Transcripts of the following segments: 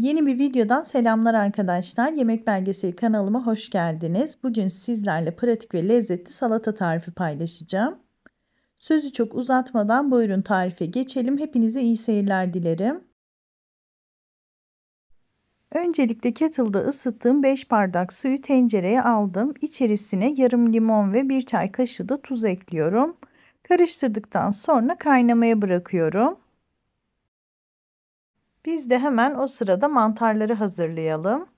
Yeni bir videodan selamlar arkadaşlar. Yemek Belgeseli kanalıma hoş geldiniz. Bugün sizlerle pratik ve lezzetli salata tarifi paylaşacağım. Sözü çok uzatmadan buyurun tarife geçelim. Hepinize iyi seyirler dilerim. Öncelikle kettle'da ısıttığım 5 bardak suyu tencereye aldım. İçerisine yarım limon ve 1 çay kaşığı da tuz ekliyorum. Karıştırdıktan sonra kaynamaya bırakıyorum. Biz de hemen o sırada mantarları hazırlayalım.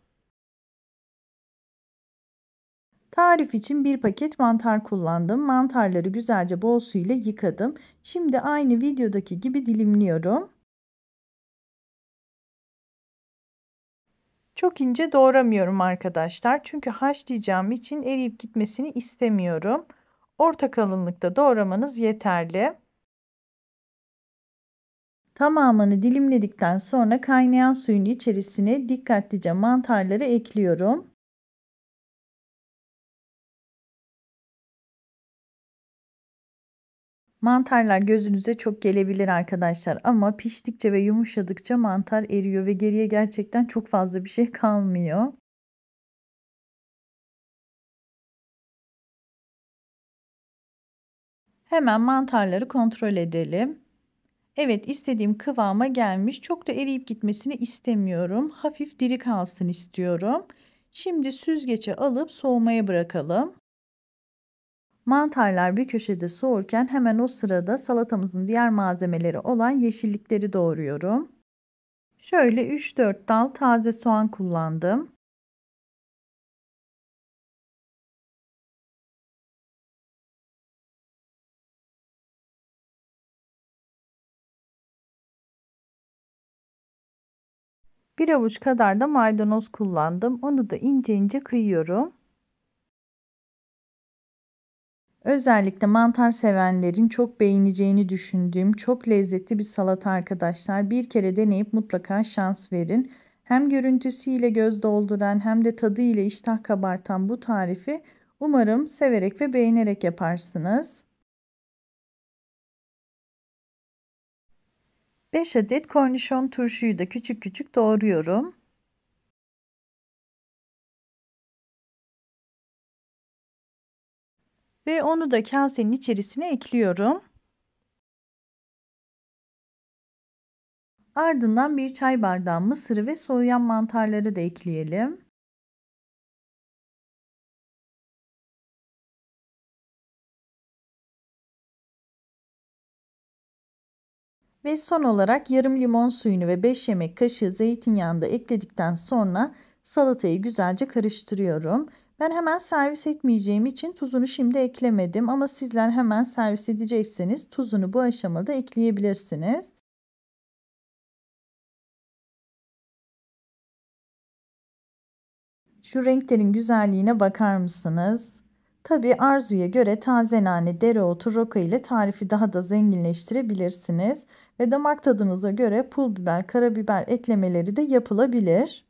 Tarif için bir paket mantar kullandım. Mantarları güzelce bol su ile yıkadım. Şimdi aynı videodaki gibi dilimliyorum. Çok ince doğramıyorum arkadaşlar. Çünkü haşlayacağım için eriyip gitmesini istemiyorum. Orta kalınlıkta doğramanız yeterli. Tamamını dilimledikten sonra kaynayan suyun içerisine dikkatlice mantarları ekliyorum. Mantarlar gözünüze çok gelebilir arkadaşlar ama piştikçe ve yumuşadıkça mantar eriyor ve geriye gerçekten çok fazla bir şey kalmıyor. Hemen mantarları kontrol edelim. Evet istediğim kıvama gelmiş. Çok da eriyip gitmesini istemiyorum. Hafif diri kalsın istiyorum. Şimdi süzgece alıp soğumaya bırakalım. Mantarlar bir köşede soğurken hemen o sırada salatamızın diğer malzemeleri olan yeşillikleri doğruyorum. Şöyle 3-4 dal taze soğan kullandım. Bir avuç kadar da maydanoz kullandım. Onu da ince ince kıyıyorum. Özellikle mantar sevenlerin çok beğeneceğini düşündüğüm çok lezzetli bir salata arkadaşlar. Bir kere deneyip mutlaka şans verin. Hem görüntüsüyle göz dolduran hem de tadı ile iştah kabartan bu tarifi umarım severek ve beğenerek yaparsınız. 5 adet kornişon turşuyu da küçük küçük doğruyorum. Ve onu da kasenin içerisine ekliyorum. Ardından bir çay bardağı mısırı ve soğuyan mantarları da ekleyelim. Ve son olarak yarım limon suyunu ve 5 yemek kaşığı zeytinyağını da ekledikten sonra salatayı güzelce karıştırıyorum. Ben hemen servis etmeyeceğim için tuzunu şimdi eklemedim ama sizler hemen servis edecekseniz tuzunu bu aşamada ekleyebilirsiniz. Şu renklerin güzelliğine bakar mısınız? Tabi arzuya göre taze nane, dereotu, roka ile tarifi daha da zenginleştirebilirsiniz. Ve damak tadınıza göre pul biber, karabiber eklemeleri de yapılabilir.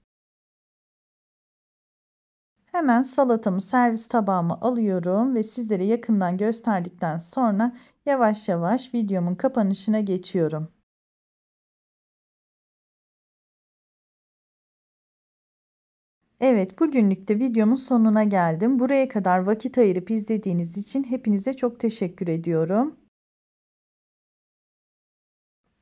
Hemen salatamı servis tabağıma alıyorum ve sizlere yakından gösterdikten sonra yavaş yavaş videomun kapanışına geçiyorum. Evet bugünlük de videomun sonuna geldim. Buraya kadar vakit ayırıp izlediğiniz için hepinize çok teşekkür ediyorum.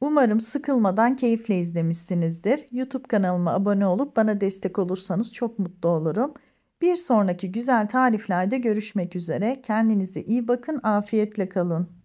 Umarım sıkılmadan keyifle izlemişsinizdir. YouTube kanalıma abone olup bana destek olursanız çok mutlu olurum. Bir sonraki güzel tariflerde görüşmek üzere. Kendinize iyi bakın, afiyetle kalın.